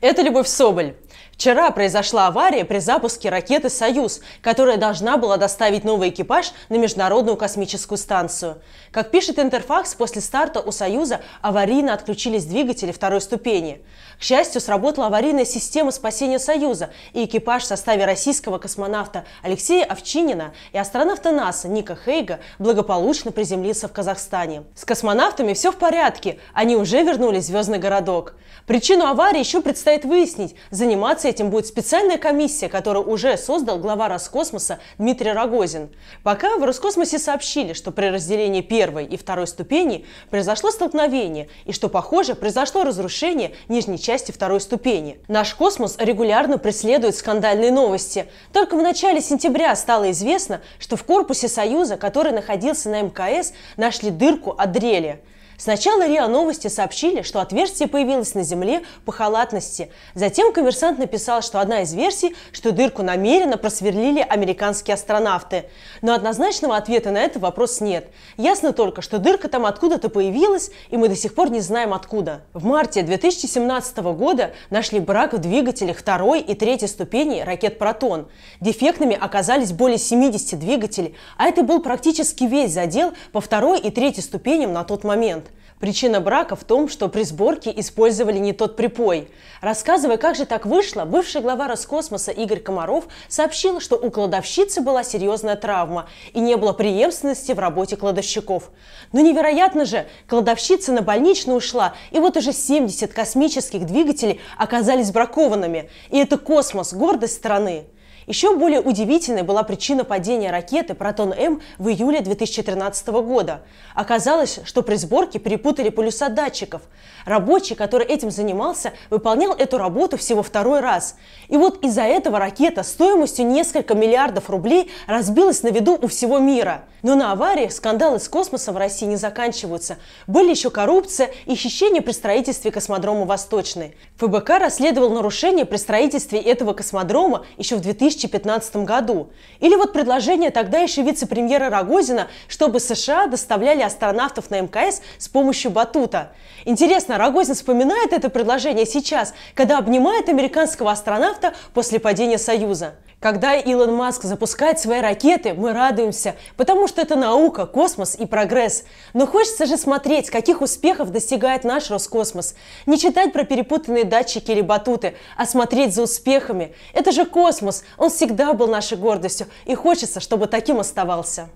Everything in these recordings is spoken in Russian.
Это Любовь Соболь. Вчера произошла авария при запуске ракеты «Союз», которая должна была доставить новый экипаж на Международную космическую станцию. Как пишет Интерфакс, после старта у «Союза» аварийно отключились двигатели второй ступени. К счастью, сработала аварийная система спасения «Союза», и экипаж в составе российского космонавта Алексея Овчинина и астронавта НАСА Ника Хейга благополучно приземлился в Казахстане. С космонавтами все в порядке, они уже вернулись в Звездный городок. Причину аварии еще предстоит выяснить, заниматься этим будет специальная комиссия, которую уже создал глава Роскосмоса Дмитрий Рогозин. Пока в Роскосмосе сообщили, что при разделении первой и второй ступени произошло столкновение и что, похоже, произошло разрушение нижней части второй ступени. Наш космос регулярно преследует скандальные новости. Только в начале сентября стало известно, что в корпусе Союза, который находился на МКС, нашли дырку от дрели. Сначала РИА Новости сообщили, что отверстие появилось на Земле по халатности. Затем коммерсант написал, что одна из версий, что дырку намеренно просверлили американские астронавты. Но однозначного ответа на этот вопрос нет. Ясно только, что дырка там откуда-то появилась, и мы до сих пор не знаем откуда. В марте 2017 года нашли брак в двигателях второй и третьей ступеней ракет «Протон». Дефектными оказались более 70 двигателей, а это был практически весь задел по второй и третьей ступеням на тот момент. Причина брака в том, что при сборке использовали не тот припой. Рассказывая, как же так вышло, бывший глава Роскосмоса Игорь Комаров сообщил, что у кладовщицы была серьезная травма и не было преемственности в работе кладовщиков. Но ну, невероятно же, кладовщица на больничную ушла, и вот уже 70 космических двигателей оказались бракованными. И это космос, гордость страны. Еще более удивительной была причина падения ракеты «Протон-М» в июле 2013 года. Оказалось, что при сборке перепутали полюса датчиков. Рабочий, который этим занимался, выполнял эту работу всего второй раз. И вот из-за этого ракета стоимостью несколько миллиардов рублей разбилась на виду у всего мира. Но на аварии скандалы с космосом в России не заканчиваются. Были еще коррупция и хищение при строительстве космодрома «Восточный». ФБК расследовал нарушения при строительстве этого космодрома еще в 2000 2015 году. Или вот предложение тогда еще вице-премьера Рогозина, чтобы США доставляли астронавтов на МКС с помощью батута. Интересно, Рогозин вспоминает это предложение сейчас, когда обнимает американского астронавта после падения Союза. Когда Илон Маск запускает свои ракеты, мы радуемся, потому что это наука, космос и прогресс. Но хочется же смотреть, каких успехов достигает наш Роскосмос. Не читать про перепутанные датчики или батуты, а смотреть за успехами. Это же космос, он всегда был нашей гордостью, и хочется, чтобы таким оставался.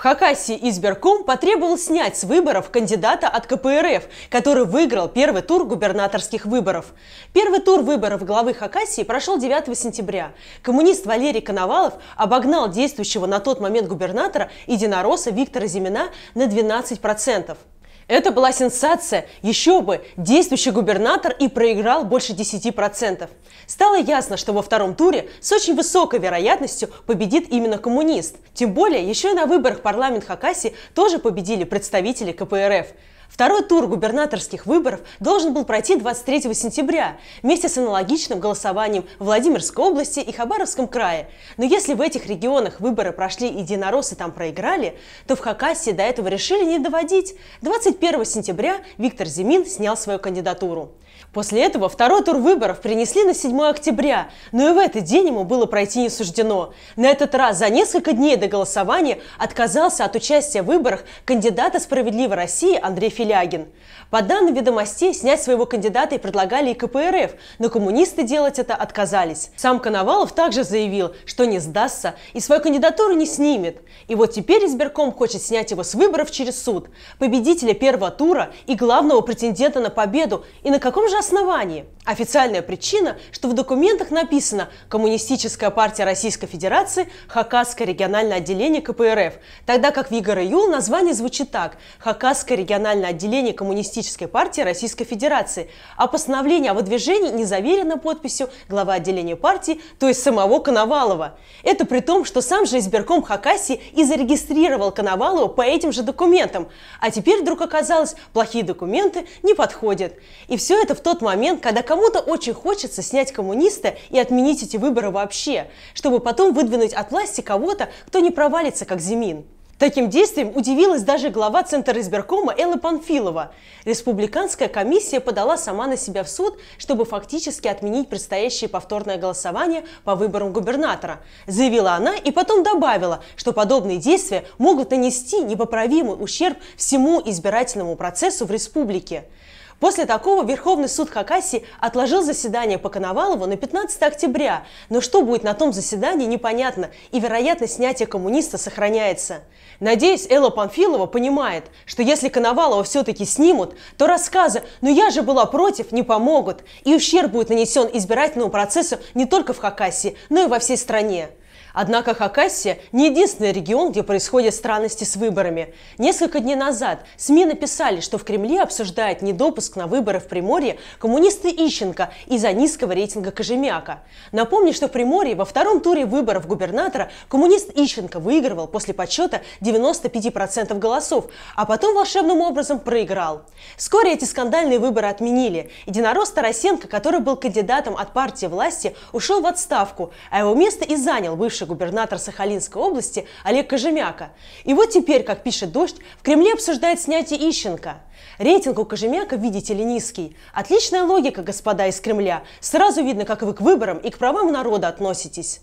В Хакасии избирком потребовал снять с выборов кандидата от КПРФ, который выиграл первый тур губернаторских выборов. Первый тур выборов главы Хакасии прошел 9 сентября. Коммунист Валерий Коновалов обогнал действующего на тот момент губернатора единоросса Виктора Зимина на 12%. Это была сенсация. Еще бы, действующий губернатор и проиграл больше 10%. Стало ясно, что во втором туре с очень высокой вероятностью победит именно коммунист. Тем более, еще и на выборах парламент Хакасии тоже победили представители КПРФ. Второй тур губернаторских выборов должен был пройти 23 сентября вместе с аналогичным голосованием в Владимирской области и Хабаровском крае. Но если в этих регионах выборы прошли и единороссы там проиграли, то в Хакасии до этого решили не доводить. 21 сентября Виктор Зимин снял свою кандидатуру. После этого второй тур выборов принесли на 7 октября, но и в этот день ему было пройти не суждено. На этот раз за несколько дней до голосования отказался от участия в выборах кандидата «Справедливой России» Андрей Филягин. По данным ведомостей, снять своего кандидата и предлагали и КПРФ, но коммунисты делать это отказались. Сам Коновалов также заявил, что не сдастся и свою кандидатуру не снимет. И вот теперь избирком хочет снять его с выборов через суд. Победителя первого тура и главного претендента на победу и на каком же основании? Официальная причина, что в документах написано «Коммунистическая партия Российской Федерации, Хакасское региональное отделение КПРФ», тогда как в Игоре Юл название звучит так «Хакасское региональное отделение Коммунистической партии Российской Федерации», а постановление о выдвижении не заверено подписью глава отделения партии, то есть самого Коновалова. Это при том, что сам же избирком Хакасии и зарегистрировал Коновалова по этим же документам. А теперь вдруг оказалось, плохие документы не подходят. И все это в том тот момент, когда кому-то очень хочется снять коммуниста и отменить эти выборы вообще, чтобы потом выдвинуть от власти кого-то, кто не провалится, как Зимин. Таким действием удивилась даже глава Центра избиркома Элла Панфилова. Республиканская комиссия подала сама на себя в суд, чтобы фактически отменить предстоящее повторное голосование по выборам губернатора. Заявила она и потом добавила, что подобные действия могут нанести непоправимый ущерб всему избирательному процессу в республике. После такого Верховный суд Хакасии отложил заседание по Коновалову на 15 октября, но что будет на том заседании, непонятно, и вероятность снятия коммуниста сохраняется. Надеюсь, Элла Памфилова понимает, что если Коновалова все-таки снимут, то рассказы но «Ну, я же была против» не помогут, и ущерб будет нанесен избирательному процессу не только в Хакасии, но и во всей стране. Однако Хакасия не единственный регион, где происходят странности с выборами. Несколько дней назад СМИ написали, что в Кремле обсуждают недопуск на выборы в Приморье коммунисты Ищенко из-за низкого рейтинга Кожемяка. Напомню, что в Приморье во втором туре выборов губернатора коммунист Ищенко выигрывал после подсчета 95% голосов, а потом волшебным образом проиграл. Вскоре эти скандальные выборы отменили. Единорос Тарасенко, который был кандидатом от партии власти, ушел в отставку, а его место и занял бывший бывший губернатор Сахалинской области Олег Кожемяка. И вот теперь, как пишет «Дождь», в Кремле обсуждает снятие Ищенко. Рейтинг у Кожемяка, видите ли, низкий. Отличная логика, господа из Кремля. Сразу видно, как вы к выборам и к правам народа относитесь.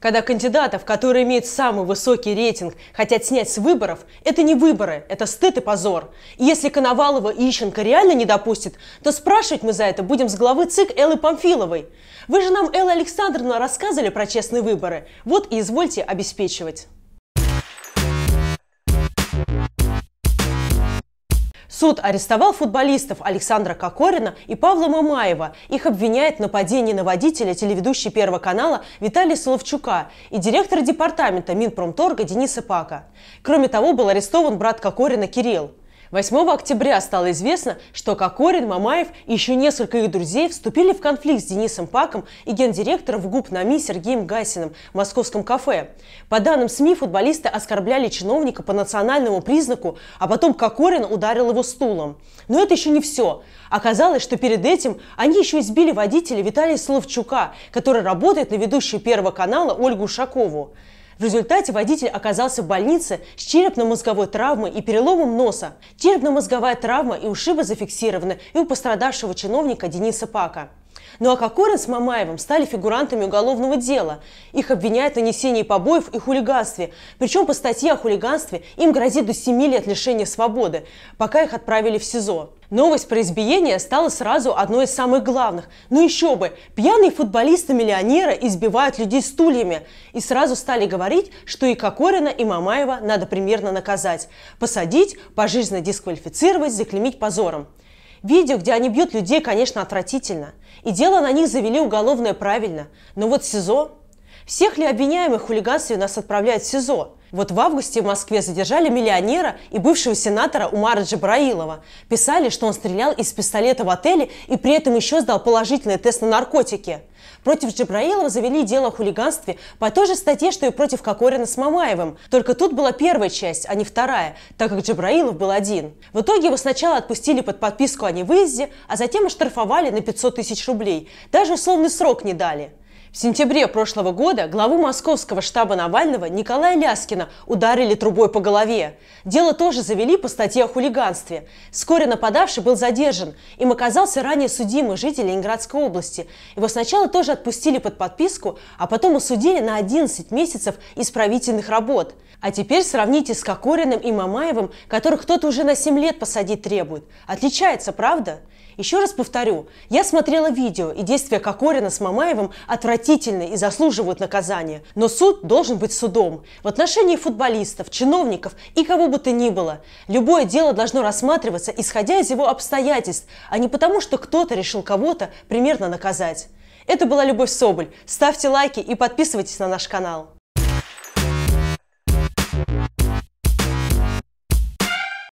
Когда кандидатов, которые имеют самый высокий рейтинг, хотят снять с выборов, это не выборы, это стыд и позор. И если Коновалова и Ищенко реально не допустит, то спрашивать мы за это будем с главы ЦИК Эллы Памфиловой. Вы же нам, Элла Александровна, рассказывали про честные выборы. Вот и извольте обеспечивать. Суд арестовал футболистов Александра Кокорина и Павла Мамаева. Их обвиняет в нападении на водителя телеведущей Первого канала Виталия Соловчука и директора департамента Минпромторга Дениса Пака. Кроме того, был арестован брат Кокорина Кирилл. 8 октября стало известно, что Кокорин, Мамаев и еще несколько их друзей вступили в конфликт с Денисом Паком и гендиректором ГУП НАМИ Сергеем Гасиным в московском кафе. По данным СМИ, футболисты оскорбляли чиновника по национальному признаку, а потом Кокорин ударил его стулом. Но это еще не все. Оказалось, что перед этим они еще избили водителя Виталия Соловчука, который работает на ведущую Первого канала Ольгу Ушакову. В результате водитель оказался в больнице с черепно-мозговой травмой и переломом носа. Черепно-мозговая травма и ушибы зафиксированы и у пострадавшего чиновника Дениса Пака. Ну а Кокорин с Мамаевым стали фигурантами уголовного дела. Их обвиняют в нанесении побоев и хулиганстве. Причем по статье о хулиганстве им грозит до 7 лет лишения свободы, пока их отправили в СИЗО. Новость про избиение стала сразу одной из самых главных. Ну еще бы, пьяные футболисты-миллионеры избивают людей стульями. И сразу стали говорить, что и Кокорина, и Мамаева надо примерно наказать. Посадить, пожизненно дисквалифицировать, заклемить позором. Видео, где они бьют людей, конечно, отвратительно. И дело на них завели уголовное правильно. Но вот СИЗО всех ли обвиняемых в хулиганстве нас отправляют в СИЗО? Вот в августе в Москве задержали миллионера и бывшего сенатора Умара Джабраилова. Писали, что он стрелял из пистолета в отеле и при этом еще сдал положительный тест на наркотики. Против Джабраилова завели дело о хулиганстве по той же статье, что и против Кокорина с Мамаевым. Только тут была первая часть, а не вторая, так как Джабраилов был один. В итоге его сначала отпустили под подписку о невыезде, а затем оштрафовали на 500 тысяч рублей. Даже условный срок не дали. В сентябре прошлого года главу московского штаба Навального Николая Ляскина ударили трубой по голове. Дело тоже завели по статье о хулиганстве. Вскоре нападавший был задержан. Им оказался ранее судимый житель Ленинградской области. Его сначала тоже отпустили под подписку, а потом осудили на 11 месяцев исправительных работ. А теперь сравните с Кокориным и Мамаевым, которых кто-то уже на 7 лет посадить требует. Отличается, правда? Еще раз повторю, я смотрела видео, и действия Кокорина с Мамаевым отвратительны и заслуживают наказания. Но суд должен быть судом. В отношении футболистов, чиновников и кого бы то ни было. Любое дело должно рассматриваться, исходя из его обстоятельств, а не потому, что кто-то решил кого-то примерно наказать. Это была Любовь Соболь. Ставьте лайки и подписывайтесь на наш канал.